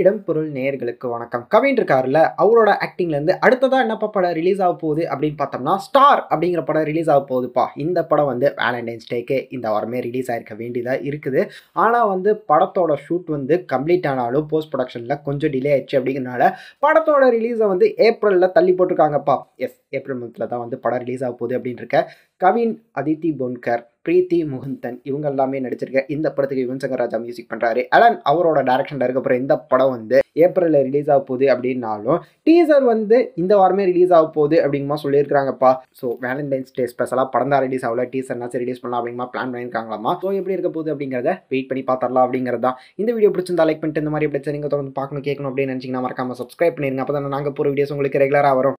இடம் பொருள் நேர்களுக்கு வணக்கம் கவின் இருக்காருல்ல அவரோட ஆக்டிங்லேருந்து அடுத்ததாக என்னப்பா படம் ரிலீஸ் ஆக போகுது அப்படின்னு பார்த்தோம்னா ஸ்டார் அப்படிங்கிற படம் ரிலீஸ் ஆக போகுதுப்பா இந்த படம் வந்து வேலண்டைன்ஸ் டேக்கு இந்த வாரமே ரிலீஸ் ஆகிருக்க வேண்டியதாக இருக்குது ஆனால் வந்து படத்தோட ஷூட் வந்து கம்ப்ளீட் ஆனாலும் போஸ்ட் ப்ரொடக்ஷனில் கொஞ்சம் டிலே ஆயிடுச்சு அப்படிங்கிறனால படத்தோட ரிலீஸை வந்து ஏப்ரலில் தள்ளி போட்டிருக்காங்கப்பா எஸ் ஏப்ரல் மந்தில் தான் வந்து படம் ரிலீஸ் ஆக போகுது அப்படின்னு இருக்க கவின் அதித்தி பொன்கர் பிரீத்தி முகுந்தன் இவங்க எல்லாமே நடிச்சிருக்க இந்த படத்துக்கு யுவன் சங்கர் ராஜா மியூசிக் பண்றாரு அலன் அவரோட டேரக்ஷனில் இருக்க இந்த படம் வந்து ஏப்ரலில் ரிலீஸ் ஆக போகுது அப்படின்னாலும் டீசர் வந்து இந்த வாரமே ரிலீஸ் ஆக போகுது அப்படிங்கமா சொல்லியிருக்காங்கப்பா ஸோ வேலண்டைன்ஸ் டே ஸ்பெஷலா படம் தான் ரிலீஸ் ஆகல நான் ரிலீஸ் பண்ணலாம் அப்படிங்கமா பிளான் பண்ணியிருக்காங்களா ஸோ எப்படி இருக்க போகுது அப்படிங்கிறத வெயிட் பண்ணி பார்த்துடலாம் அப்படிங்கிறது தான் இந்த வீடியோ பிடிச்சிருந்தா லைக் பண்ணிட்டு இந்த மாதிரி எப்படி நீங்கள் தொடர்ந்து பார்க்கணும் கேட்கணும் அப்படின்னு நினச்சிங்கன்னா மறக்காம சப்ஸ்கிரைப் பண்ணிருங்க அப்போ தான் நாங்கள் போகிற வீடியோஸ் உங்களுக்கு ரெகுலராக வரும்